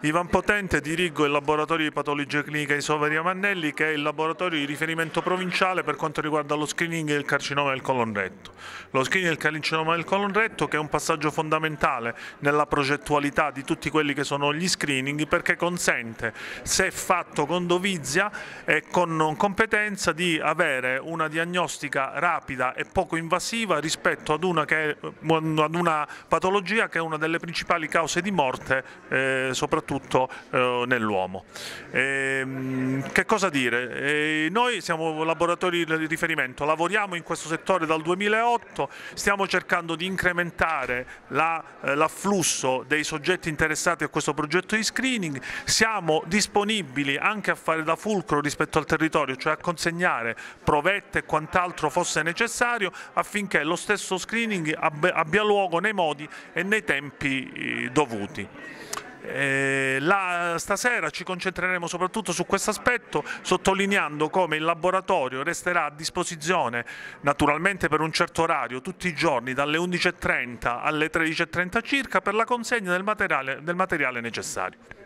Ivan Potente, dirigo il laboratorio di patologia clinica di Soveria Mannelli che è il laboratorio di riferimento provinciale per quanto riguarda lo screening del carcinoma del colon retto. Lo screening del carcinoma del colon retto che è un passaggio fondamentale nella progettualità di tutti quelli che sono gli screening perché consente, se fatto con dovizia e con competenza, di avere una diagnostica rapida e poco invasiva rispetto ad una, che, ad una patologia che è una delle principali cause di morte, eh, soprattutto soprattutto eh, nell'uomo. Ehm, che cosa dire? E eh, noi siamo laboratori di riferimento, lavoriamo in questo settore dal 2008, stiamo cercando di incrementare eh, l'afflusso la, dei soggetti interessati a questo progetto di screening, siamo disponibili anche a fare da fulcro rispetto al territorio, cioè a consegnare provette e quant'altro fosse necessario affinché lo stesso screening abbia luogo nei modi e nei tempi eh, dovuti. Eh, la, stasera ci concentreremo soprattutto su questo aspetto, sottolineando come il laboratorio resterà a disposizione naturalmente per un certo orario tutti i giorni dalle 11.30 alle 13.30 circa per la consegna del materiale, del materiale necessario.